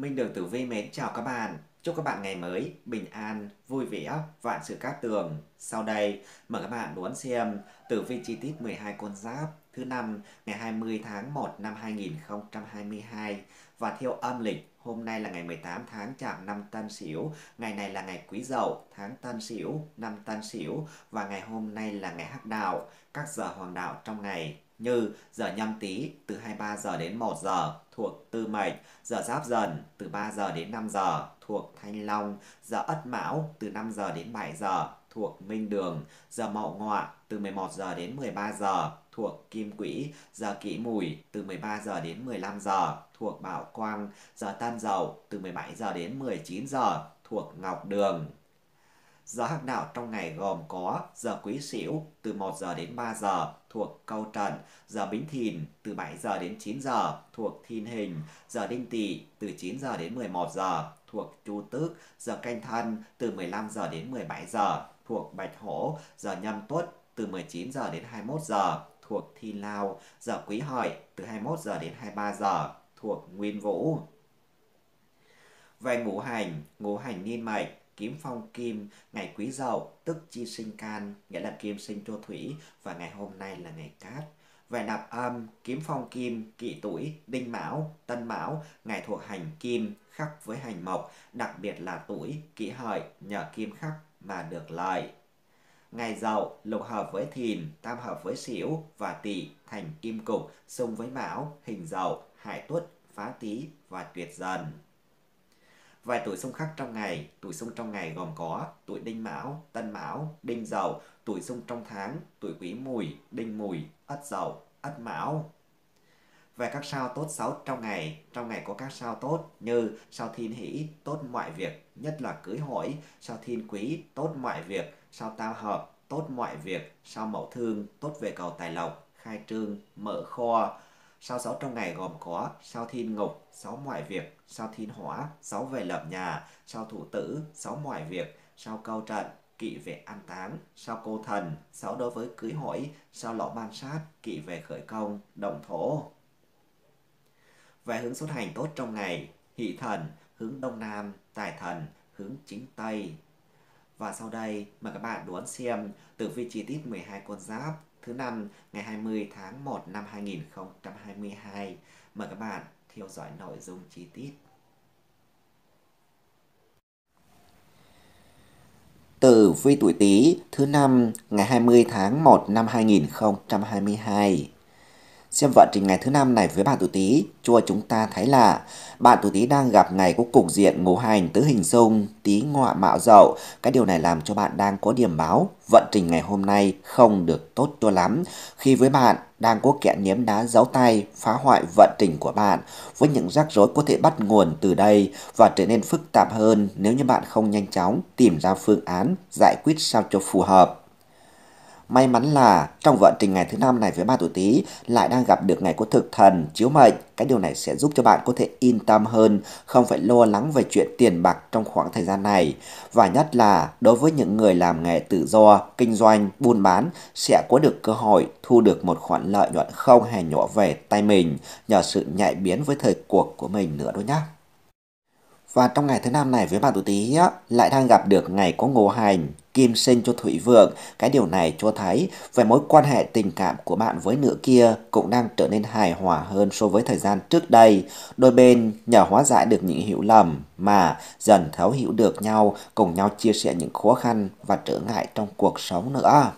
Minh Đường Tử Vi mến chào các bạn. Chúc các bạn ngày mới bình an, vui vẻ, vạn sự cát tường. Sau đây, mời các bạn đón xem tử vi chi tiết 12 con giáp thứ năm ngày 20 tháng 1 năm 2022 và theo âm lịch hôm nay là ngày 18 tháng chạp năm Tân Sửu, ngày này là ngày Quý Dậu, tháng Tân Sửu, năm Tân Sửu và ngày hôm nay là ngày Hắc Đạo, các giờ hoàng đạo trong ngày như giờ nhâm tý từ 23 giờ đến 1 giờ thuộc Tư Mệnh, giờ Giáp Dần từ 3 giờ đến 5 giờ thuộc Thanh Long, giờ Ất Mão từ 5 giờ đến 7 giờ thuộc Minh Đường, giờ Mậu Ngọ từ 11 giờ đến 13 giờ thuộc Kim Quỹ, giờ Kỷ Mùi từ 13 giờ đến 15 giờ thuộc Bảo Quang, giờ Tân Dậu từ 17 giờ đến 19 giờ thuộc Ngọc Đường. Giờ hắc đạo trong ngày gồm có giờ quý sửu từ 1 giờ đến 3 giờ thuộc câu trần, giờ bính thìn từ 7 giờ đến 9 giờ thuộc thiên hình, giờ đinh tỵ từ 9 giờ đến 11 giờ thuộc chu tước, giờ canh thân từ 15 giờ đến 17 giờ thuộc bạch hổ, giờ nhâm tuất từ 19 giờ đến 21 giờ thuộc thiên lao, giờ quý hợi từ 21 giờ đến 23 giờ thuộc nguyên vũ. Về ngũ hành, ngũ hành niên mệnh kiếm phong kim, ngày quý dậu tức chi sinh can, nghĩa là kim sinh cho thủy và ngày hôm nay là ngày cát. Về nạp âm, kiếm phong kim, kỵ tuổi, đinh mão, tân mão, ngày thuộc hành kim, khắc với hành mộc, đặc biệt là tuổi, kỵ hợi, nhờ kim khắc mà được lợi. Ngày dậu lục hợp với thìn, tam hợp với sửu và tỵ thành kim cục, xung với mão, hình dậu, hải tuất, phá tý và tuyệt dần. Vài tuổi xung khắc trong ngày, tuổi xung trong ngày gồm có tuổi đinh mão, tân mão, đinh dậu, tuổi xung trong tháng, tuổi quý mùi, đinh mùi, ất dậu, ất mão. Về các sao tốt xấu trong ngày, trong ngày có các sao tốt như sao thiên hỷ, tốt mọi việc, nhất là cưới hỏi, sao thiên quý, tốt mọi việc, sao tam hợp, tốt mọi việc, sao mậu thương, tốt về cầu tài lộc, khai trương, mở kho, Sao sáu trong ngày gồm có sao thiên ngục, sáu mọi việc, sao thiên hóa, sáu về lập nhà, sao thủ tử, sáu mọi việc, sao câu trận, kỵ về an táng, sao cô thần, sáu đối với cưới hỏi, sao lõ ban sát, kỵ về khởi công, động thổ. Về hướng xuất hành tốt trong ngày, hỷ thần, hướng đông nam, tài thần, hướng chính tây. Và sau đây, mời các bạn đoán xem tử vi chi tiết 12 con giáp thứ năm ngày 20 tháng 1 năm 2022. Mời các bạn theo dõi nội dung chi tiết. từ vi tuổi Tý thứ năm ngày 20 tháng 1 năm 2022 xem vận trình ngày thứ năm này với bạn tuổi Tý, chùa chúng ta thấy là bạn tuổi Tý đang gặp ngày có cục diện ngũ hành tứ hình xung, Tý ngọ mạo dậu. Cái điều này làm cho bạn đang có điểm báo vận trình ngày hôm nay không được tốt cho lắm khi với bạn đang có kẻ ném đá giấu tay phá hoại vận trình của bạn với những rắc rối có thể bắt nguồn từ đây và trở nên phức tạp hơn nếu như bạn không nhanh chóng tìm ra phương án giải quyết sao cho phù hợp May mắn là trong vận trình ngày thứ năm này với ba tuổi Tý lại đang gặp được ngày của thực thần chiếu mệnh, cái điều này sẽ giúp cho bạn có thể yên tâm hơn, không phải lo lắng về chuyện tiền bạc trong khoảng thời gian này. Và nhất là đối với những người làm nghề tự do, kinh doanh, buôn bán sẽ có được cơ hội thu được một khoản lợi nhuận không hề nhỏ về tay mình nhờ sự nhạy biến với thời cuộc của mình nữa đó nhé. Và trong ngày thứ năm này với bạn tuổi Tý nhé, lại đang gặp được ngày có ngô hành, kim sinh cho thủy vượng. Cái điều này cho thấy về mối quan hệ tình cảm của bạn với nửa kia cũng đang trở nên hài hòa hơn so với thời gian trước đây. Đôi bên nhờ hóa giải được những hiểu lầm mà dần thấu hiểu được nhau, cùng nhau chia sẻ những khó khăn và trở ngại trong cuộc sống nữa.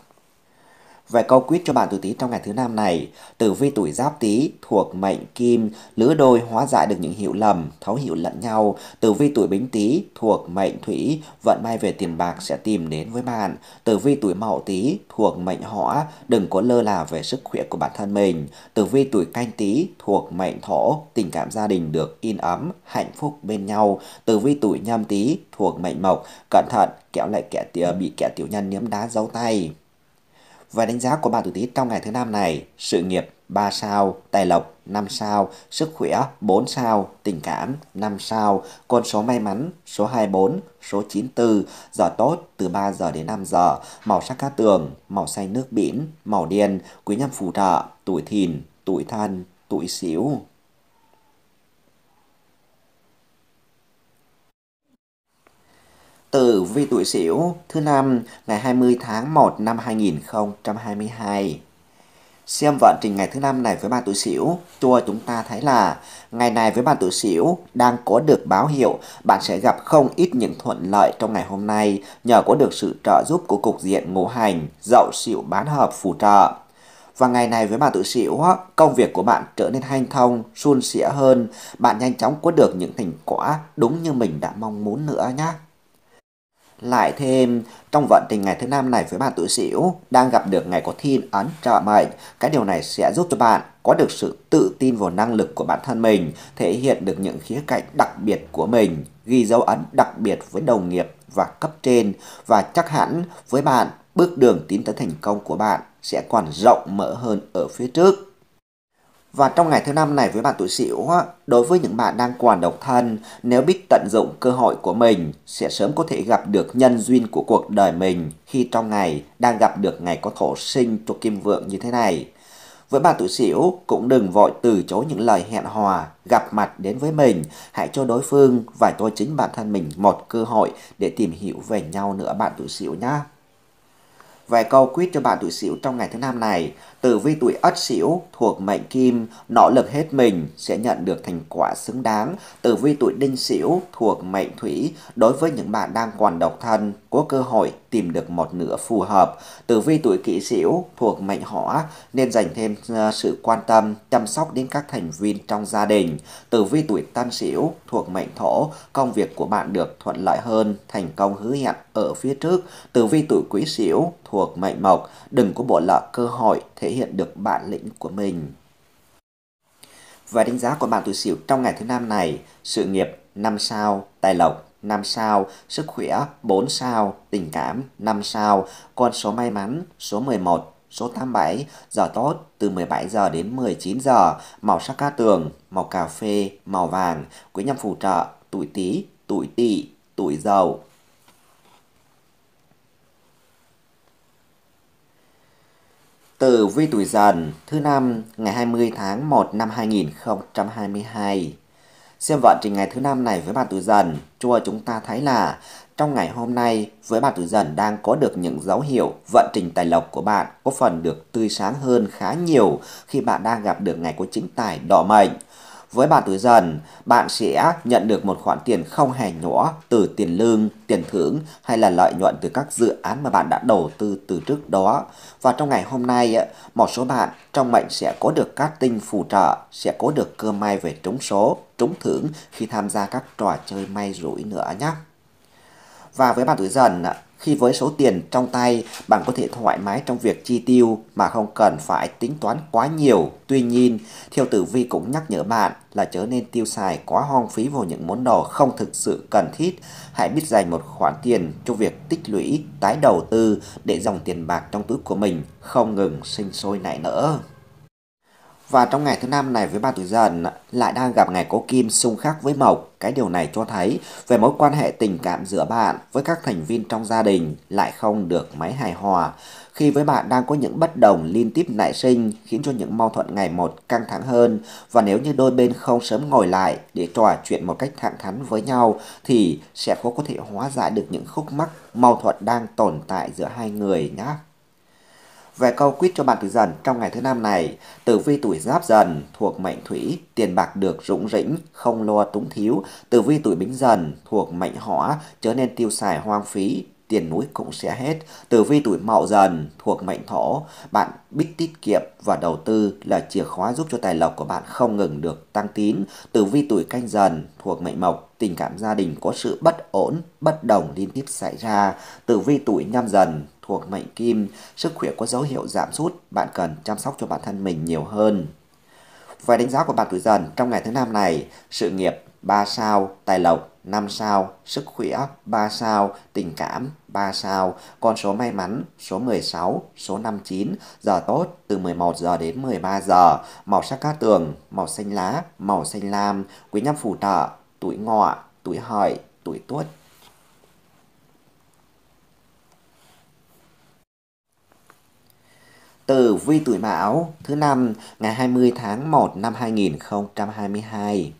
Vài câu quyết cho bạn tuổi Tý trong ngày thứ năm này. Tử vi tuổi Giáp Tý thuộc mệnh Kim, lứa đôi hóa giải được những hiểu lầm, thấu hiểu lẫn nhau. Tử vi tuổi Bính Tý thuộc mệnh Thủy, vận may về tiền bạc sẽ tìm đến với bạn. Tử vi tuổi Mậu Tý thuộc mệnh Hỏa, đừng có lơ là về sức khỏe của bản thân mình. Tử vi tuổi Canh Tý thuộc mệnh Thổ, tình cảm gia đình được in ấm, hạnh phúc bên nhau. Tử vi tuổi Nhâm Tý thuộc mệnh Mộc, cẩn thận kẻo lại kẻ bị kẻ tiểu nhân nếm đá dấu tay. Và đánh giá của bạn tuổi Tý trong ngày thứ năm này, sự nghiệp 3 sao, tài lộc 5 sao, sức khỏe 4 sao, tình cảm 5 sao, con số may mắn số 24, số 94, giờ tốt từ 3 giờ đến 5 giờ, màu sắc cát tường, màu xanh nước biển, màu đen, quý nhân phù trợ, tuổi thìn, tuổi thân, tuổi xỉu. Tử vi tuổi Sửu thứ năm ngày 20 tháng 1 năm 2022. Xem vận trình ngày thứ năm này với bạn tuổi Sửu, cho chúng ta thấy là ngày này với bạn tuổi Sửu đang có được báo hiệu bạn sẽ gặp không ít những thuận lợi trong ngày hôm nay nhờ có được sự trợ giúp của cục diện ngũ hành, dậu Sửu bán hợp phù trợ. Và ngày này với bạn tuổi Sửu, công việc của bạn trở nên hanh thông, suôn sẻ hơn, bạn nhanh chóng có được những thành quả đúng như mình đã mong muốn nữa nhé. Lại thêm, trong vận trình ngày thứ năm này với bạn tuổi Sửu đang gặp được ngày có thiên ấn trợ mệnh, cái điều này sẽ giúp cho bạn có được sự tự tin vào năng lực của bản thân mình, thể hiện được những khía cạnh đặc biệt của mình, ghi dấu ấn đặc biệt với đồng nghiệp và cấp trên và chắc hẳn với bạn, bước đường tiến tới thành công của bạn sẽ còn rộng mở hơn ở phía trước. Và trong ngày thứ năm này với bạn tuổi Sửu, đối với những bạn đang còn độc thân, nếu biết tận dụng cơ hội của mình, sẽ sớm có thể gặp được nhân duyên của cuộc đời mình khi trong ngày đang gặp được ngày có thổ sinh cho kim vượng như thế này. Với bạn tuổi Sửu, cũng đừng vội từ chối những lời hẹn hò, gặp mặt đến với mình, hãy cho đối phương và tôi chính bản thân mình một cơ hội để tìm hiểu về nhau nữa bạn tuổi Sửu nhé vài câu quyết cho bạn tuổi Sửu trong ngày thứ năm này. Tử vi tuổi Ất Sửu thuộc mệnh Kim, nỗ lực hết mình sẽ nhận được thành quả xứng đáng. Tử vi tuổi Đinh Sửu thuộc mệnh Thủy, đối với những bạn đang còn độc thân có cơ hội tìm được một nửa phù hợp. Tử vi tuổi kỷ sửu thuộc mệnh hỏa nên dành thêm à, sự quan tâm, chăm sóc đến các thành viên trong gia đình. Tử vi tuổi tân sửu thuộc mệnh thổ, công việc của bạn được thuận lợi hơn, thành công hứa hẹn ở phía trước. Tử vi tuổi quý sửu thuộc mệnh mộc, đừng có bỏ lỡ cơ hội thể hiện được bản lĩnh của mình. Và đánh giá của bạn tuổi sửu trong ngày thứ năm này, sự nghiệp năm sao, tài lộc 5 sao, sức khỏe 4 sao, tình cảm 5 sao, con số may mắn số 11, số 87, giờ tốt từ 17 giờ đến 19 giờ, màu sắc cát tường, màu cà phê, màu vàng, quý nhân phù trợ, tuổi tí, tuổi tỵ, tuổi dậu từ vi tuổi dần, thứ năm, ngày 20 tháng 1 năm 2022. Xem vận trình ngày thứ năm này với bà tuổi Dần, chùa chúng ta thấy là trong ngày hôm nay với bà tuổi Dần đang có được những dấu hiệu vận trình tài lộc của bạn có phần được tươi sáng hơn khá nhiều khi bạn đang gặp được ngày của chính tài đỏ mệnh. Với bạn tuổi dần, bạn sẽ nhận được một khoản tiền không hề nhỏ từ tiền lương, tiền thưởng hay là lợi nhuận từ các dự án mà bạn đã đầu tư từ trước đó. Và trong ngày hôm nay, một số bạn trong mệnh sẽ có được các tinh phù trợ, sẽ có được cơ may về trúng số, trúng thưởng khi tham gia các trò chơi may rủi nữa nhé. Và với bạn tuổi dần, khi với số tiền trong tay, bạn có thể thoải mái trong việc chi tiêu mà không cần phải tính toán quá nhiều. Tuy nhiên, thiêu tử vi cũng nhắc nhở bạn là chớ nên tiêu xài quá hoang phí vào những món đồ không thực sự cần thiết. Hãy biết dành một khoản tiền cho việc tích lũy, tái đầu tư để dòng tiền bạc trong túi của mình không ngừng sinh sôi nảy nở. Và trong ngày thứ năm này với bà tuổi dần lại đang gặp ngày có kim xung khắc với mộc. Cái điều này cho thấy về mối quan hệ tình cảm giữa bạn với các thành viên trong gia đình lại không được máy hài hòa. Khi với bạn đang có những bất đồng liên tiếp nảy sinh khiến cho những mâu thuẫn ngày một căng thẳng hơn. Và nếu như đôi bên không sớm ngồi lại để trò chuyện một cách thẳng thắn với nhau thì sẽ khó có thể hóa giải được những khúc mắc mâu thuẫn đang tồn tại giữa hai người nhé về câu quyết cho bạn tuổi dần trong ngày thứ năm này, tử vi tuổi giáp dần thuộc mệnh thủy, tiền bạc được rủng rỉnh, không lo túng thiếu. Tử vi tuổi bính dần thuộc mệnh hỏa, trở nên tiêu xài hoang phí, tiền núi cũng sẽ hết. Tử vi tuổi mậu dần thuộc mệnh thổ, bạn biết tiết kiệm và đầu tư là chìa khóa giúp cho tài lộc của bạn không ngừng được tăng tín. Tử vi tuổi canh dần thuộc mệnh mộc, tình cảm gia đình có sự bất ổn, bất đồng liên tiếp xảy ra. Tử vi tuổi nhâm dần thuộc mệnh kim, sức khỏe có dấu hiệu giảm sút, bạn cần chăm sóc cho bản thân mình nhiều hơn. Về đánh giá của bạn tuổi dần trong ngày thứ năm này, sự nghiệp 3 sao, tài lộc 5 sao, sức khỏe 3 sao, tình cảm 3 sao, con số may mắn số 16, số 59, giờ tốt từ 11 giờ đến 13 giờ, màu sắc cát tường, màu xanh lá, màu xanh lam, quý nhân phù trợ, tuổi ngọ, tuổi hợi, tuổi tuất. Tử vi tuổi Mão thứ năm ngày 20 tháng 1 năm 2022.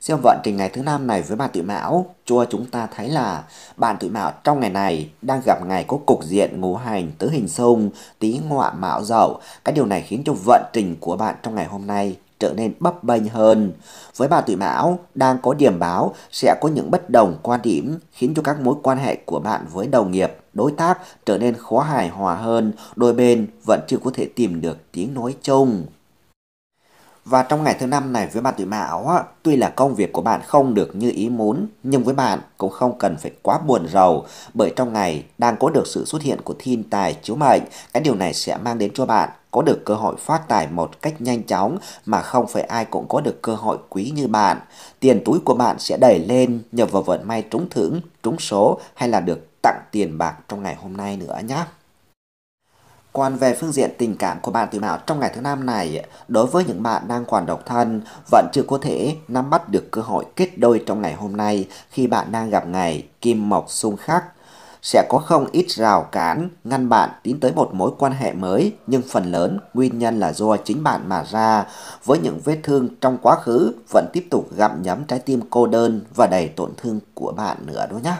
Xem vận trình ngày thứ năm này với bạn tuổi Mão, cho chúng ta thấy là bạn tuổi Mão trong ngày này đang gặp ngày có cục diện ngũ hành tứ hình xung, tí ngọa mão dậu. Cái điều này khiến cho vận trình của bạn trong ngày hôm nay trở nên bấp bênh hơn. Với bà tuổi Mão, đang có điểm báo sẽ có những bất đồng quan điểm khiến cho các mối quan hệ của bạn với đồng nghiệp, đối tác trở nên khó hài hòa hơn, đôi bên vẫn chưa có thể tìm được tiếng nói chung. Và trong ngày thứ năm này với bạn tuổi mão, tuy là công việc của bạn không được như ý muốn, nhưng với bạn cũng không cần phải quá buồn rầu, bởi trong ngày đang có được sự xuất hiện của thiên tài chiếu mệnh, cái điều này sẽ mang đến cho bạn có được cơ hội phát tài một cách nhanh chóng mà không phải ai cũng có được cơ hội quý như bạn. Tiền túi của bạn sẽ đẩy lên nhờ vào vận may trúng thưởng, trúng số hay là được tặng tiền bạc trong ngày hôm nay nữa nhé. Còn về phương diện tình cảm của bạn tuổi mão trong ngày thứ năm này, đối với những bạn đang còn độc thân, vẫn chưa có thể nắm bắt được cơ hội kết đôi trong ngày hôm nay khi bạn đang gặp ngày kim mộc xung khắc. Sẽ có không ít rào cản, ngăn bạn tiến tới một mối quan hệ mới, nhưng phần lớn nguyên nhân là do chính bạn mà ra. Với những vết thương trong quá khứ, vẫn tiếp tục gặm nhấm trái tim cô đơn và đầy tổn thương của bạn nữa đó nhé.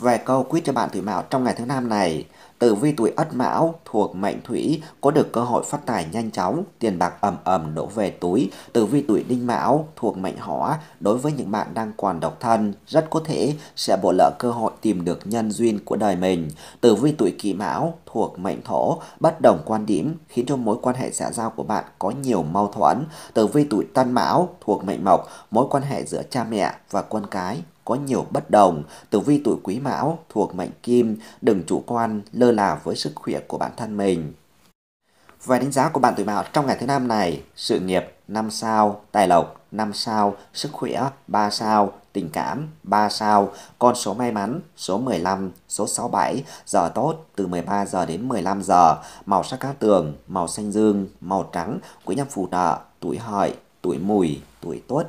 Về câu quyết cho bạn tuổi mão trong ngày thứ năm này, Tử vi tuổi Ất Mão thuộc mệnh Thủy có được cơ hội phát tài nhanh chóng, tiền bạc ầm ầm đổ về túi. Tử vi tuổi Đinh Mão thuộc mệnh Hỏa đối với những bạn đang còn độc thân rất có thể sẽ bỏ lỡ cơ hội tìm được nhân duyên của đời mình. Tử vi tuổi Kỷ Mão thuộc mệnh Thổ bất đồng quan điểm khiến cho mối quan hệ xã giao của bạn có nhiều mâu thuẫn. Tử vi tuổi Tân Mão thuộc mệnh Mộc mối quan hệ giữa cha mẹ và con cái có nhiều bất đồng, tử vi tuổi quý mão thuộc mệnh kim, đừng chủ quan, lơ là với sức khỏe của bản thân mình. Về đánh giá của bạn tuổi mão trong ngày thứ năm này, sự nghiệp 5 sao, tài lộc 5 sao, sức khỏe 3 sao, tình cảm 3 sao, con số may mắn số 15, số 67, giờ tốt từ 13 giờ đến 15 giờ, màu sắc cát tường, màu xanh dương, màu trắng, quý nhân phù trợ, tuổi hợi, tuổi mùi, tuổi tuất.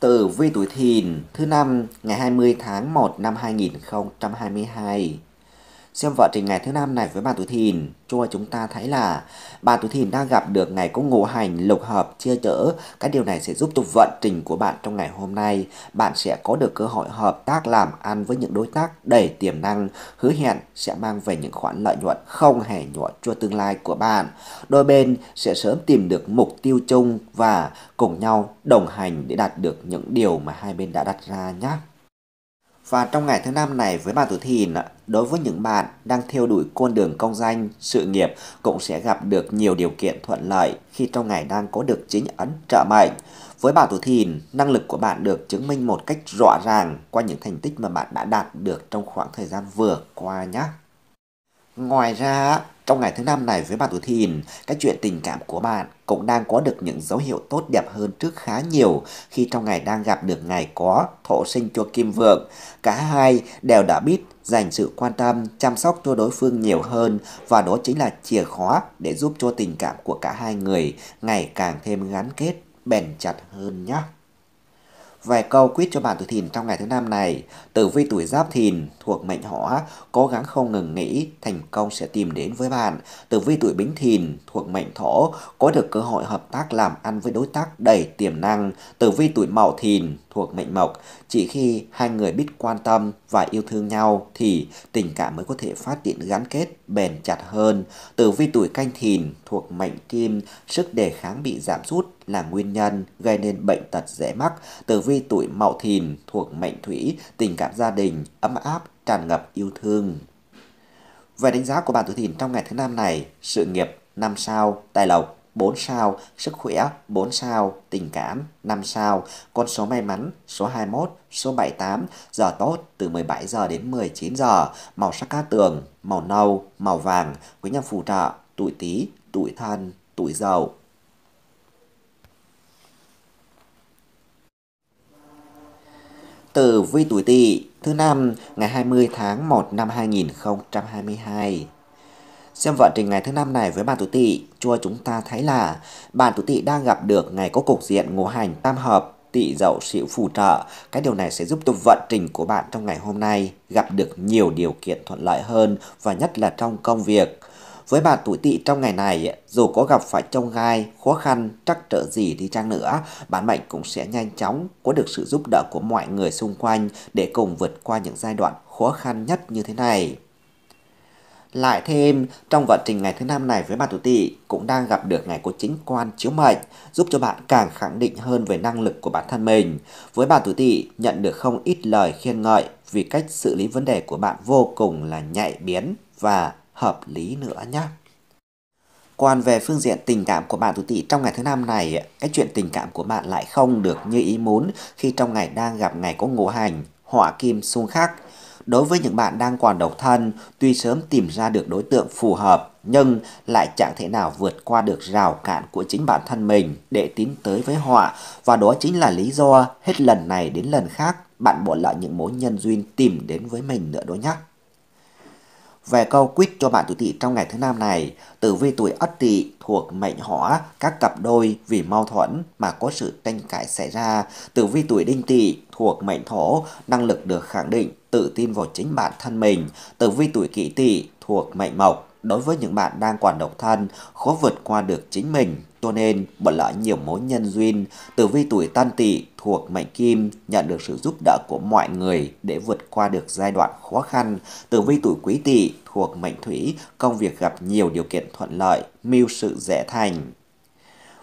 Tử vi tuổi thìn thứ năm ngày 20 tháng 1 năm 2022 xem vợ trình ngày thứ năm này với bà tuổi Thìn. cho chúng ta thấy là bà tuổi Thìn đang gặp được ngày có ngũ hành lục hợp chia chở. Cái điều này sẽ giúp tục vận trình của bạn trong ngày hôm nay. Bạn sẽ có được cơ hội hợp tác làm ăn với những đối tác đầy tiềm năng, hứa hẹn sẽ mang về những khoản lợi nhuận không hề nhỏ cho tương lai của bạn. Đôi bên sẽ sớm tìm được mục tiêu chung và cùng nhau đồng hành để đạt được những điều mà hai bên đã đặt ra nhé. Và trong ngày thứ năm này với bạn tuổi thìn, đối với những bạn đang theo đuổi con đường công danh, sự nghiệp cũng sẽ gặp được nhiều điều kiện thuận lợi khi trong ngày đang có được chính ấn trợ mệnh. Với bạn tuổi thìn, năng lực của bạn được chứng minh một cách rõ ràng qua những thành tích mà bạn đã đạt được trong khoảng thời gian vừa qua nhé. Ngoài ra, trong ngày thứ năm này với bạn tuổi thìn, các chuyện tình cảm của bạn cũng đang có được những dấu hiệu tốt đẹp hơn trước khá nhiều khi trong ngày đang gặp được ngày có thổ sinh cho kim vượng. Cả hai đều đã biết dành sự quan tâm, chăm sóc cho đối phương nhiều hơn và đó chính là chìa khóa để giúp cho tình cảm của cả hai người ngày càng thêm gắn kết, bền chặt hơn nhé. Vài câu quyết cho bản tuổi thìn trong ngày thứ năm này, tử vi tuổi giáp thìn thuộc mệnh hỏa, cố gắng không ngừng nghỉ, thành công sẽ tìm đến với bạn. Tử vi tuổi bính thìn thuộc mệnh thổ, có được cơ hội hợp tác làm ăn với đối tác đầy tiềm năng. Tử vi tuổi mậu thìn thuộc mệnh mộc, chỉ khi hai người biết quan tâm, và yêu thương nhau thì tình cảm mới có thể phát triển gắn kết bền chặt hơn. Tử vi tuổi canh thìn thuộc mệnh kim, sức đề kháng bị giảm sút là nguyên nhân gây nên bệnh tật dễ mắc. Tử vi tuổi mậu thìn thuộc mệnh thủy, tình cảm gia đình ấm áp, tràn ngập yêu thương. Về đánh giá của bạn tuổi thìn trong ngày thứ năm này, sự nghiệp năm sao, tài lộc 4 sao, sức khỏe 4 sao, tình cảm 5 sao, con số may mắn số 21, số 78, giờ tốt từ 17 giờ đến 19 giờ, màu sắc cát tường, màu nâu, màu vàng, quý nhân phù trợ, tuổi Tý, tuổi Thân, tuổi Dậu. từ vi tuổi Tỵ thứ năm ngày 20 tháng 1 năm 2022. Xem vận trình ngày thứ năm này với bàn tuổi tỵ, chua chúng ta thấy là bạn tuổi tỵ đang gặp được ngày có cục diện ngũ hành tam hợp tỵ dậu sửu phù trợ. Cái điều này sẽ giúp cho vận trình của bạn trong ngày hôm nay gặp được nhiều điều kiện thuận lợi hơn và nhất là trong công việc. Với bạn tuổi tỵ trong ngày này, dù có gặp phải trông gai, khó khăn, trắc trở gì đi chăng nữa, bản mệnh cũng sẽ nhanh chóng có được sự giúp đỡ của mọi người xung quanh để cùng vượt qua những giai đoạn khó khăn nhất như thế này. Lại thêm, trong vận trình ngày thứ năm này với bạn tuổi tỵ cũng đang gặp được ngày của chính quan chiếu mệnh, giúp cho bạn càng khẳng định hơn về năng lực của bản thân mình. Với bạn tuổi tỵ, nhận được không ít lời khen ngợi vì cách xử lý vấn đề của bạn vô cùng là nhạy biến và hợp lý nữa nhé. Còn về phương diện tình cảm của bạn tuổi tỵ trong ngày thứ năm này, cái chuyện tình cảm của bạn lại không được như ý muốn khi trong ngày đang gặp ngày có ngũ hành, họa kim xung khắc Đối với những bạn đang còn độc thân, tuy sớm tìm ra được đối tượng phù hợp, nhưng lại chẳng thể nào vượt qua được rào cản của chính bản thân mình để tiến tới với họa và đó chính là lý do hết lần này đến lần khác bạn bỏ lỡ những mối nhân duyên tìm đến với mình nữa đó nhé. Về câu quýt cho bạn tuổi tỵ trong ngày thứ năm này, tử vi tuổi ất tỵ thuộc mệnh hỏa, các cặp đôi vì mâu thuẫn mà có sự tranh cãi xảy ra. Tử vi tuổi đinh tỵ thuộc mệnh thổ, năng lực được khẳng định, tự tin vào chính bản thân mình. Tử vi tuổi kỷ tỵ thuộc mệnh mộc, đối với những bạn đang còn độc thân, khó vượt qua được chính mình, cho nên bận lỡ nhiều mối nhân duyên. Tử vi tuổi tân tỵ thuộc mệnh kim nhận được sự giúp đỡ của mọi người để vượt qua được giai đoạn khó khăn. Tử vi tuổi quý tỵ thuộc mệnh thủy, công việc gặp nhiều điều kiện thuận lợi, mưu sự dễ thành.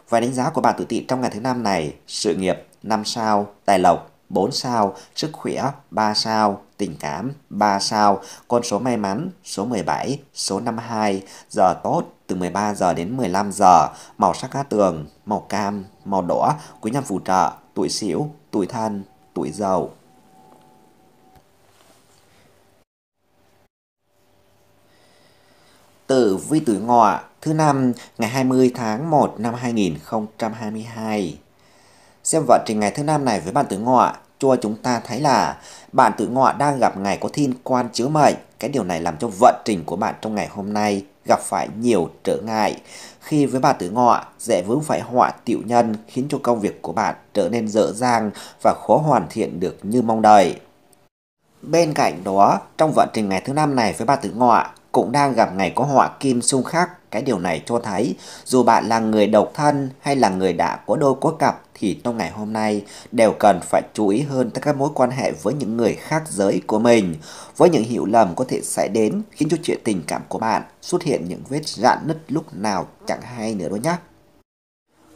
Và đánh giá của bạn tuổi tỵ trong ngày thứ năm này, sự nghiệp năm sao, tài lộc 4 sao, sức khỏe 3 sao, tình cảm 3 sao, con số may mắn số 17, số 52, giờ tốt từ 13 giờ đến 15 giờ, màu sắc lá tường, màu cam, màu đỏ, quý nhân phù trợ, tuổi xỉu, tuổi thân, tuổi giàu Tử vi tuổi ngọ thứ năm ngày 20 tháng 1 năm 2022 Xem vận trình ngày thứ năm này với bạn tử ngọ, cho chúng ta thấy là bạn tử ngọ đang gặp ngày có thiên quan chiếu mệnh. Cái điều này làm cho vận trình của bạn trong ngày hôm nay gặp phải nhiều trở ngại. Khi với bạn tử ngọ, dễ vướng phải họa tiểu nhân khiến cho công việc của bạn trở nên dở dang và khó hoàn thiện được như mong đợi. Bên cạnh đó, trong vận trình ngày thứ năm này với bạn tử ngọ cũng đang gặp ngày có họa kim xung khắc cái điều này cho thấy dù bạn là người độc thân hay là người đã có đôi có cặp thì trong ngày hôm nay đều cần phải chú ý hơn tới các mối quan hệ với những người khác giới của mình. Với những hiểu lầm có thể xảy đến khiến cho chuyện tình cảm của bạn xuất hiện những vết rạn nứt lúc nào chẳng hay nữa đó nhé.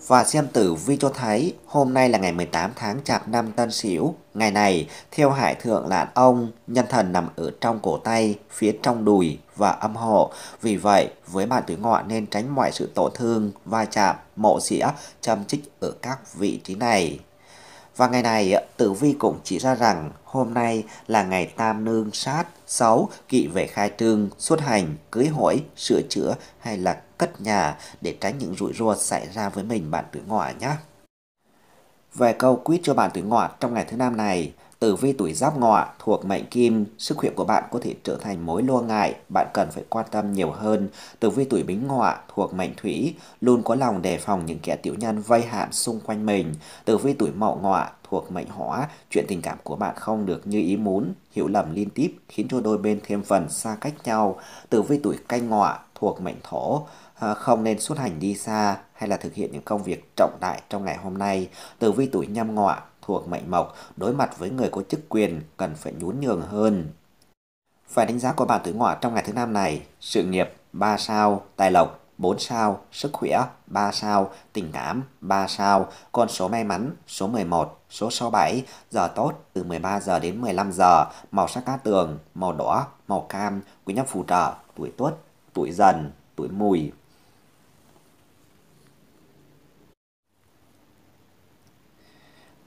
Và xem tử vi cho thấy hôm nay là ngày 18 tháng chạp năm Tân Sửu. Ngày này theo Hải Thượng là Ông, nhân thần nằm ở trong cổ tay, phía trong đùi, và âm hộ. Vì vậy, với bạn tuổi ngọ nên tránh mọi sự tổn thương, va chạm, mộ xỉa, châm chích ở các vị trí này. Và ngày này, tử vi cũng chỉ ra rằng hôm nay là ngày tam nương sát, sáu kỵ về khai trương, xuất hành, cưới hỏi, sửa chữa hay là cất nhà để tránh những rủi ro xảy ra với mình bạn tuổi ngọ nhé. Về câu quyết cho bạn tuổi ngọ trong ngày thứ năm này, Tử vi tuổi giáp ngọ thuộc mệnh kim, sức khỏe của bạn có thể trở thành mối lo ngại, bạn cần phải quan tâm nhiều hơn. Tử vi tuổi bính ngọ thuộc mệnh thủy, luôn có lòng đề phòng những kẻ tiểu nhân vây hạn xung quanh mình. Tử vi tuổi mậu ngọ thuộc mệnh hỏa, chuyện tình cảm của bạn không được như ý muốn, hiểu lầm liên tiếp khiến cho đôi bên thêm phần xa cách nhau. Tử vi tuổi canh ngọ thuộc mệnh thổ, ờ, không nên xuất hành đi xa hay là thực hiện những công việc trọng đại trong ngày hôm nay. Tử vi tuổi nhâm ngọ thuộc mệnh mộc, đối mặt với người có chức quyền cần phải nhún nhường hơn. Phải đánh giá của bạn tuổi ngọ trong ngày thứ năm này, sự nghiệp 3 sao, tài lộc 4 sao, sức khỏe 3 sao, tình cảm 3 sao, con số may mắn số 11, số 67, giờ tốt từ 13 giờ đến 15 giờ, màu sắc cá tường, màu đỏ, màu cam, quý nhân phù trợ, tuổi tuất, tuổi dần, tuổi mùi.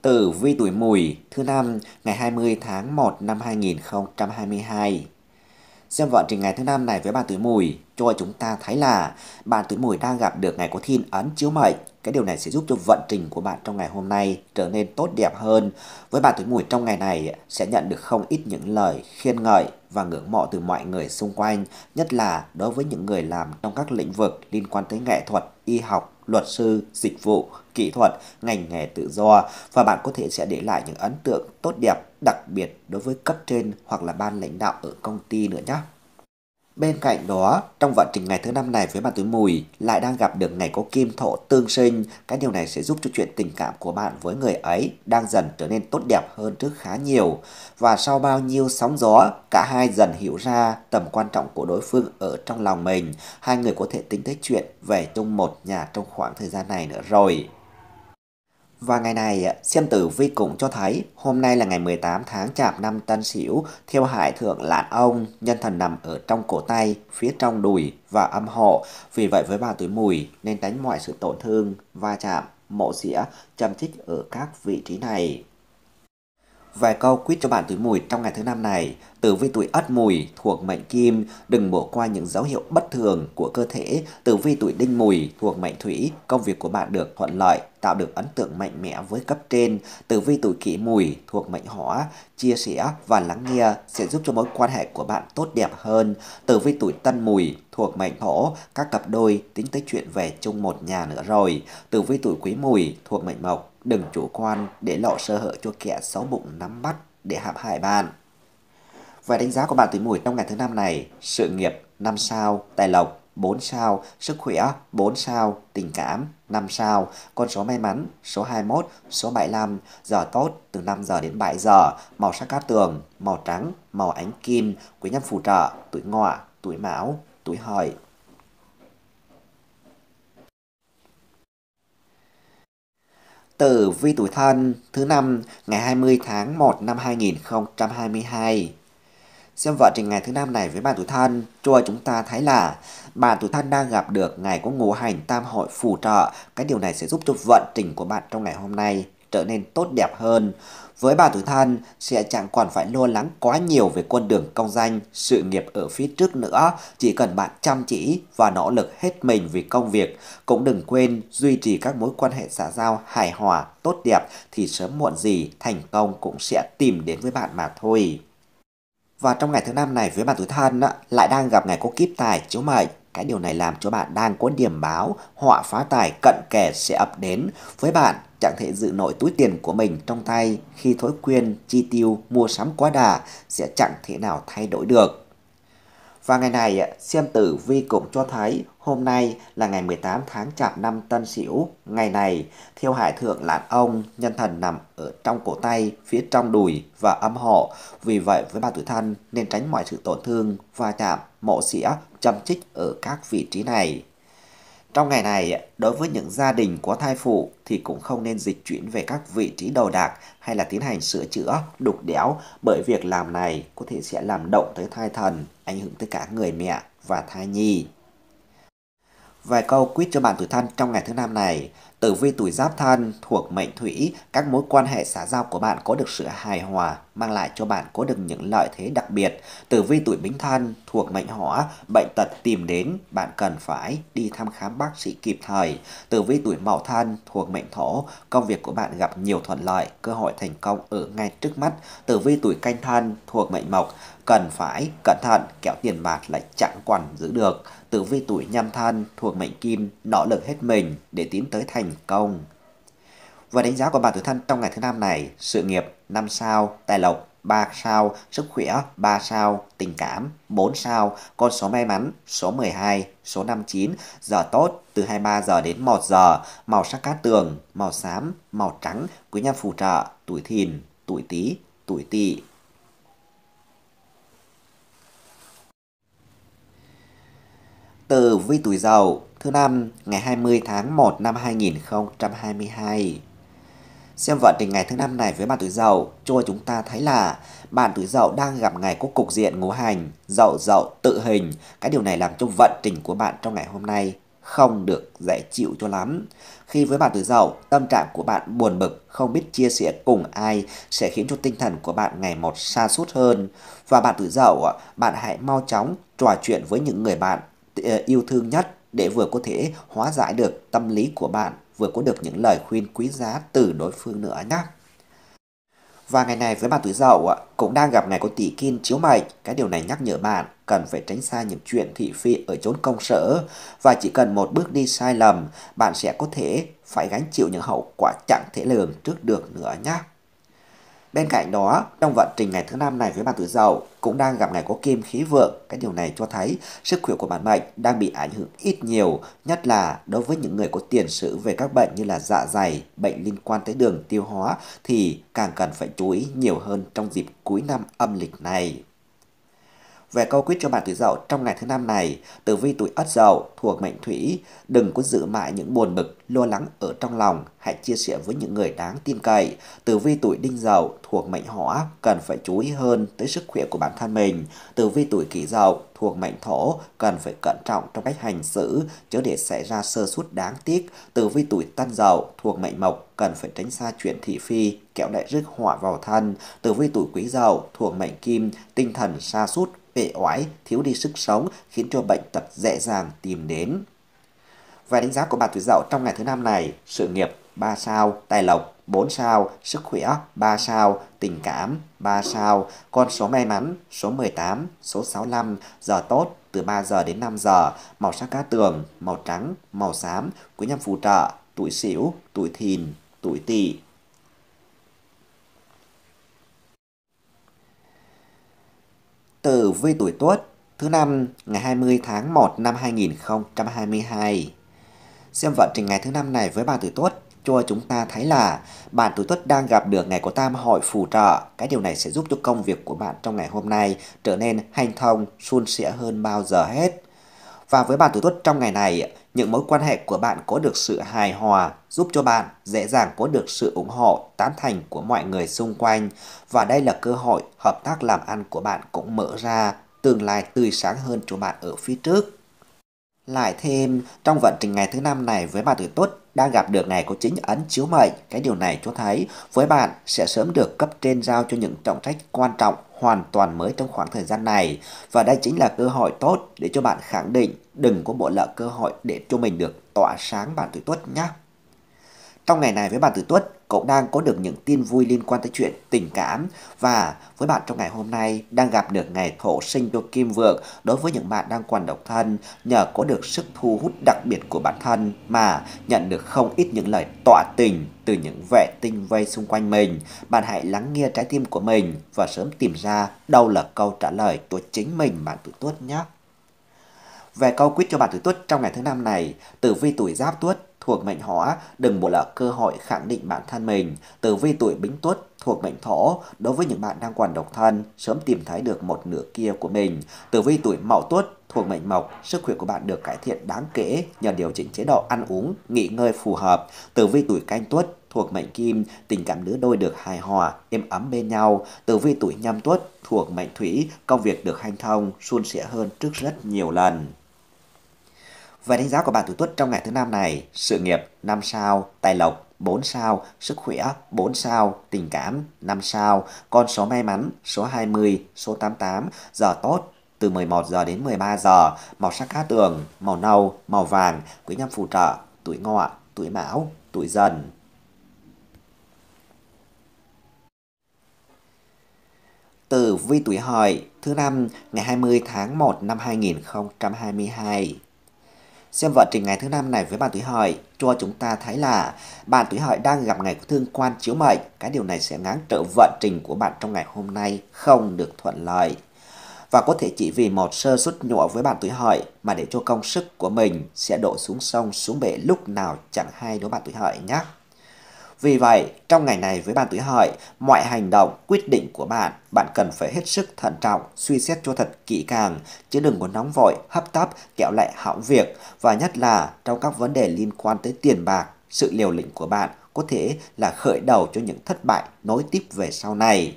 Tử vi tuổi mùi thứ năm ngày 20 tháng 1 năm 2022. Xem vận trình ngày thứ năm này với bạn tuổi mùi, cho chúng ta thấy là bạn tuổi mùi đang gặp được ngày có thiên ấn chiếu mệnh. Cái điều này sẽ giúp cho vận trình của bạn trong ngày hôm nay trở nên tốt đẹp hơn. Với bạn tuổi mùi trong ngày này sẽ nhận được không ít những lời khen ngợi, và ngưỡng mộ từ mọi người xung quanh, nhất là đối với những người làm trong các lĩnh vực liên quan tới nghệ thuật, y học, luật sư, dịch vụ, kỹ thuật, ngành nghề tự do và bạn có thể sẽ để lại những ấn tượng tốt đẹp đặc biệt đối với cấp trên hoặc là ban lãnh đạo ở công ty nữa nhé. Bên cạnh đó, trong vận trình ngày thứ năm này với bạn tuổi mùi lại đang gặp được ngày có kim thổ tương sinh. Cái điều này sẽ giúp cho chuyện tình cảm của bạn với người ấy đang dần trở nên tốt đẹp hơn trước khá nhiều. Và sau bao nhiêu sóng gió, cả hai dần hiểu ra tầm quan trọng của đối phương ở trong lòng mình. Hai người có thể tính tới chuyện về chung một nhà trong khoảng thời gian này nữa rồi. Và ngày này, à, xem tử vi cũng cho thấy hôm nay là ngày 18 tháng chạp năm Tân Sửu theo hải thượng Lạn Ông, nhân thần nằm ở trong cổ tay, phía trong đùi và âm hộ. Vì vậy với bà tuổi mùi nên tránh mọi sự tổn thương, va chạm, mộ xỉa, châm chích ở các vị trí này. Vài câu quyết cho bạn tuổi mùi trong ngày thứ năm này. Tử vi tuổi Ất Mùi thuộc mệnh Kim, đừng bỏ qua những dấu hiệu bất thường của cơ thể. Tử vi tuổi Đinh Mùi thuộc mệnh Thủy, công việc của bạn được thuận lợi, tạo được ấn tượng mạnh mẽ với cấp trên. Tử vi tuổi Kỷ Mùi thuộc mệnh Hỏa, chia sẻ và lắng nghe sẽ giúp cho mối quan hệ của bạn tốt đẹp hơn. Tử vi tuổi Tân Mùi thuộc mệnh Thổ, các cặp đôi tính tới chuyện về chung một nhà nữa rồi. Tử vi tuổi Quý Mùi thuộc mệnh Mộc, đừng chủ quan để lộ sơ hở cho kẻ xấu bụng nắm bắt để hãm hại bạn. Về đánh giá của bạn tuổi mùi trong ngày thứ năm này, sự nghiệp 5 sao, tài lộc 4 sao, sức khỏe 4 sao, tình cảm 5 sao, con số may mắn số 21, số 75, giờ tốt từ 5 giờ đến 7 giờ, màu sắc cát tường, màu trắng, màu ánh kim, quý nhân phù trợ, tuổi ngọ, tuổi mão, tuổi hợi. Tử vi tuổi thân thứ năm ngày 20 tháng 1 năm 2022 Xem vận trình ngày thứ năm này với bà tuổi thân, cho chúng ta thấy là bà tuổi thân đang gặp được ngày có ngũ hành tam hội phù trợ. Cái điều này sẽ giúp cho vận trình của bạn trong ngày hôm nay trở nên tốt đẹp hơn. Với bà tuổi thân, sẽ chẳng còn phải lo lắng quá nhiều về con đường công danh, sự nghiệp ở phía trước nữa. Chỉ cần bạn chăm chỉ và nỗ lực hết mình vì công việc. Cũng đừng quên duy trì các mối quan hệ xã giao hài hòa, tốt đẹp thì sớm muộn gì thành công cũng sẽ tìm đến với bạn mà thôi. Và trong ngày thứ năm này với bạn tuổi thân á, lại đang gặp ngày có kiếp tài chiếu mệnh. Cái điều này làm cho bạn đang có điểm báo họa phá tài cận kề sẽ ập đến với bạn chẳng thể dự nổi túi tiền của mình trong tay khi thói quen chi tiêu mua sắm quá đà sẽ chẳng thể nào thay đổi được. Và ngày này, xem tử vi cũng cho thấy hôm nay là ngày 18 tháng chạp năm Tân Sửu. Ngày này, theo hải thượng lạn ông, nhân thần nằm ở trong cổ tay, phía trong đùi và âm hộ. Vì vậy, với ba tuổi thân nên tránh mọi sự tổn thương, va chạm, mộ xỉa, châm chích ở các vị trí này. Trong ngày này, đối với những gia đình có thai phụ thì cũng không nên dịch chuyển về các vị trí đầu đạc hay là tiến hành sửa chữa, đục đẽo bởi việc làm này có thể sẽ làm động tới thai thần, ảnh hưởng tới cả người mẹ và thai nhi. Vài câu quyết cho bạn tuổi thân trong ngày thứ năm này. Tử vi tuổi giáp thân thuộc mệnh thủy, các mối quan hệ xã giao của bạn có được sự hài hòa, mang lại cho bạn có được những lợi thế đặc biệt. Tử vi tuổi bính thân thuộc mệnh hỏa, bệnh tật tìm đến, bạn cần phải đi thăm khám bác sĩ kịp thời. Tử vi tuổi mậu thân thuộc mệnh thổ, công việc của bạn gặp nhiều thuận lợi, cơ hội thành công ở ngay trước mắt. Tử vi tuổi canh thân thuộc mệnh mộc, cần phải cẩn thận, kẹo tiền bạc lại chẳng quản giữ được tử vi tuổi nhâm thân thuộc mệnh kim nỗ lực hết mình để tiến tới thành công. Và đánh giá của bạn tuổi thân trong ngày thứ năm này, sự nghiệp 5 sao, tài lộc 3 sao, sức khỏe 3 sao, tình cảm 4 sao, con số may mắn số 12, số 59, giờ tốt từ 23 giờ đến 1 giờ, màu sắc cát tường, màu xám, màu trắng, quý nhân phù trợ, tuổi thìn, tuổi tý, tuổi tỵ. Tử vi tuổi Dậu thứ năm ngày 20 tháng 1 năm 2022. Xem vận trình ngày thứ năm này với bạn tuổi Dậu, cho chúng ta thấy là bạn tuổi Dậu đang gặp ngày có cục diện ngũ hành, Dậu Dậu tự hình. Cái điều này làm cho vận trình của bạn trong ngày hôm nay không được dễ chịu cho lắm. Khi với bạn tuổi Dậu, tâm trạng của bạn buồn bực, không biết chia sẻ cùng ai sẽ khiến cho tinh thần của bạn ngày một xa sút hơn. Và bạn tuổi Dậu, bạn hãy mau chóng trò chuyện với những người bạn Ờ, yêu thương nhất để vừa có thể hóa giải được tâm lý của bạn, vừa có được những lời khuyên quý giá từ đối phương nữa nhé. Và ngày này với bạn tuổi dậu cũng đang gặp ngày có tỷ kim chiếu mệnh, cái điều này nhắc nhở bạn cần phải tránh xa những chuyện thị phi ở chốn công sở và chỉ cần một bước đi sai lầm, bạn sẽ có thể phải gánh chịu những hậu quả chẳng thể lường trước được nữa nhé. Bên cạnh đó, trong vận trình ngày thứ năm này với bạn tuổi dậu cũng đang gặp ngày có kim khí vượng. Cái điều này cho thấy sức khỏe của bản mệnh đang bị ảnh hưởng ít nhiều, nhất là đối với những người có tiền sử về các bệnh như là dạ dày, bệnh liên quan tới đường tiêu hóa thì càng cần phải chú ý nhiều hơn trong dịp cuối năm âm lịch này. Về câu quyết cho bạn tuổi dậu trong ngày thứ năm này, tử vi tuổi ất dậu thuộc mệnh thủy, đừng có giữ mãi những buồn bực, lo lắng ở trong lòng, hãy chia sẻ với những người đáng tin cậy. Tử vi tuổi đinh dậu thuộc mệnh hỏa, cần phải chú ý hơn tới sức khỏe của bản thân mình. Tử vi tuổi kỷ dậu thuộc mệnh thổ, cần phải cẩn trọng trong cách hành xử, chớ để xảy ra sơ suất đáng tiếc. Tử vi tuổi tân dậu thuộc mệnh mộc, cần phải tránh xa chuyện thị phi, kẹo đại rước họa vào thân. Tử vi tuổi quý dậu thuộc mệnh kim, tinh thần sa sút bệ oái thiếu đi sức sống khiến cho bệnh tật dễ dàng tìm đến. Về đánh giá của bà tuổi Dậu trong ngày thứ năm này, sự nghiệp 3 sao, tài lộc 4 sao, sức khỏe 3 sao, tình cảm 3 sao, con số may mắn số 18, số 65, giờ tốt từ 3 giờ đến 5 giờ, màu sắc cá tường, màu trắng, màu xám, quý nhân phù trợ, tuổi sửu, tuổi thìn, tuổi tỵ Tử vi tuổi Tuất thứ năm ngày 20 tháng 1 năm 2022. Xem vận trình ngày thứ năm này với bà tuổi Tuất cho chúng ta thấy là bạn tuổi Tuất đang gặp được ngày có tam hội phù trợ. Cái điều này sẽ giúp cho công việc của bạn trong ngày hôm nay trở nên hành thông, suôn sẻ hơn bao giờ hết. Và với bạn tuổi Tuất trong ngày này, những mối quan hệ của bạn có được sự hài hòa, giúp cho bạn dễ dàng có được sự ủng hộ, tán thành của mọi người xung quanh và đây là cơ hội hợp tác làm ăn của bạn cũng mở ra, tương lai tươi sáng hơn cho bạn ở phía trước. Lại thêm, trong vận trình ngày thứ năm này với bà tuổi tốt đang gặp được này có chính ấn chiếu mệnh. Cái điều này cho thấy với bạn sẽ sớm được cấp trên giao cho những trọng trách quan trọng hoàn toàn mới trong khoảng thời gian này. Và đây chính là cơ hội tốt để cho bạn khẳng định đừng có bỏ lỡ cơ hội để cho mình được tỏa sáng bản tuổi tuất nhé. Trong ngày này với bạn tuổi tuất, cậu đang có được những tin vui liên quan tới chuyện tình cảm và với bạn trong ngày hôm nay đang gặp được ngày thổ sinh cho kim vượng đối với những bạn đang còn độc thân nhờ có được sức thu hút đặc biệt của bản thân mà nhận được không ít những lời tọa tình từ những vệ tinh vây xung quanh mình bạn hãy lắng nghe trái tim của mình và sớm tìm ra đâu là câu trả lời của chính mình bạn tuổi tuất nhé về câu quyết cho bạn tuổi tuất trong ngày thứ năm này tử vi tuổi giáp tuất thuộc mệnh hỏa đừng bỏ lỡ cơ hội khẳng định bản thân mình. Tử vi tuổi bính tuất thuộc mệnh thổ, đối với những bạn đang còn độc thân, sớm tìm thấy được một nửa kia của mình. Tử vi tuổi mậu tuất thuộc mệnh mộc, sức khỏe của bạn được cải thiện đáng kể nhờ điều chỉnh chế độ ăn uống, nghỉ ngơi phù hợp. Tử vi tuổi canh tuất thuộc mệnh kim, tình cảm lứa đôi được hài hòa, êm ấm bên nhau. Tử vi tuổi nhâm tuất thuộc mệnh thủy, công việc được hanh thông, suôn sẻ hơn trước rất nhiều lần. Vậy đánh giá của bạn tuổi tuất trong ngày thứ năm này, sự nghiệp 5 sao, tài lộc 4 sao, sức khỏe 4 sao, tình cảm 5 sao, con số may mắn số 20, số 88, giờ tốt từ 11 giờ đến 13 giờ, màu sắc cá tường, màu nâu, màu vàng, quý nhân phù trợ, tuổi ngọ, tuổi mão, tuổi dần. từ vi tuổi hợi thứ năm ngày 20 tháng 1 năm 2022. Xem vận trình ngày thứ năm này với bạn tuổi hợi cho chúng ta thấy là bạn tuổi hợi đang gặp ngày của thương quan chiếu mệnh. Cái điều này sẽ ngáng trở vận trình của bạn trong ngày hôm nay không được thuận lợi. Và có thể chỉ vì một sơ suất nhỏ với bạn tuổi hợi mà để cho công sức của mình sẽ đổ xuống sông xuống bể lúc nào chẳng hay đối bạn tuổi hợi nhé. Vì vậy, trong ngày này với bạn tuổi hợi, mọi hành động, quyết định của bạn, bạn cần phải hết sức thận trọng, suy xét cho thật kỹ càng, chứ đừng có nóng vội, hấp tấp, kẹo lại hỏng việc. Và nhất là trong các vấn đề liên quan tới tiền bạc, sự liều lĩnh của bạn có thể là khởi đầu cho những thất bại nối tiếp về sau này.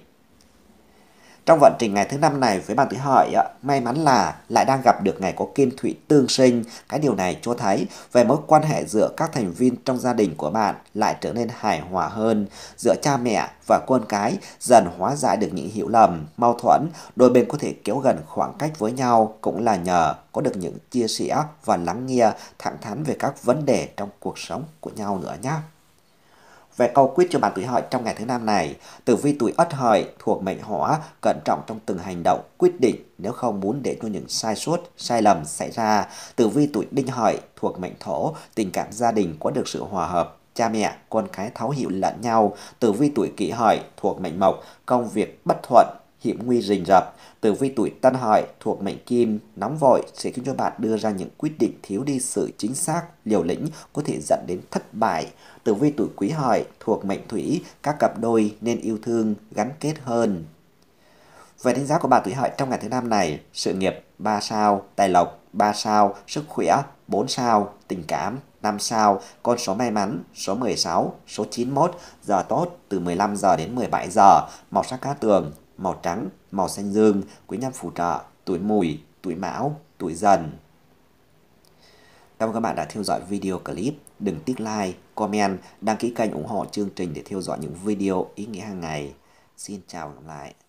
Trong vận trình ngày thứ năm này với bạn tuổi hợi, may mắn là lại đang gặp được ngày có kim thủy tương sinh. Cái điều này cho thấy về mối quan hệ giữa các thành viên trong gia đình của bạn lại trở nên hài hòa hơn, giữa cha mẹ và con cái dần hóa giải được những hiểu lầm, mâu thuẫn, đôi bên có thể kéo gần khoảng cách với nhau cũng là nhờ có được những chia sẻ và lắng nghe thẳng thắn về các vấn đề trong cuộc sống của nhau nữa nhé. Về câu quyết cho bạn tuổi hợi trong ngày thứ năm này, tử vi tuổi ất hợi thuộc mệnh hỏa, cẩn trọng trong từng hành động, quyết định nếu không muốn để cho những sai sót, sai lầm xảy ra. Tử vi tuổi đinh hợi thuộc mệnh thổ, tình cảm gia đình có được sự hòa hợp, cha mẹ, con cái thấu hiểu lẫn nhau. Tử vi tuổi kỷ hợi thuộc mệnh mộc, công việc bất thuận, hiểm nguy rình rập, tử vi tuổi Tân Hợi thuộc mệnh Kim nóng vội sẽ khiến cho bạn đưa ra những quyết định thiếu đi sự chính xác, liều lĩnh có thể dẫn đến thất bại. Tử vi tuổi Quý Hợi thuộc mệnh Thủy, các cặp đôi nên yêu thương, gắn kết hơn. Về đánh giá của bạn tuổi Hợi trong ngày thứ năm này, sự nghiệp 3 sao, tài lộc 3 sao, sức khỏe 4 sao, tình cảm 5 sao, con số may mắn số 16, số 91, giờ tốt từ 15 giờ đến 17 giờ, màu sắc cá tường màu trắng, màu xanh dương, quý nhân phù trợ, tuổi mùi, tuổi mão, tuổi dần. Cảm ơn các bạn đã theo dõi video clip. Đừng tích like, comment, đăng ký kênh ủng hộ chương trình để theo dõi những video ý nghĩa hàng ngày. Xin chào và gặp lại.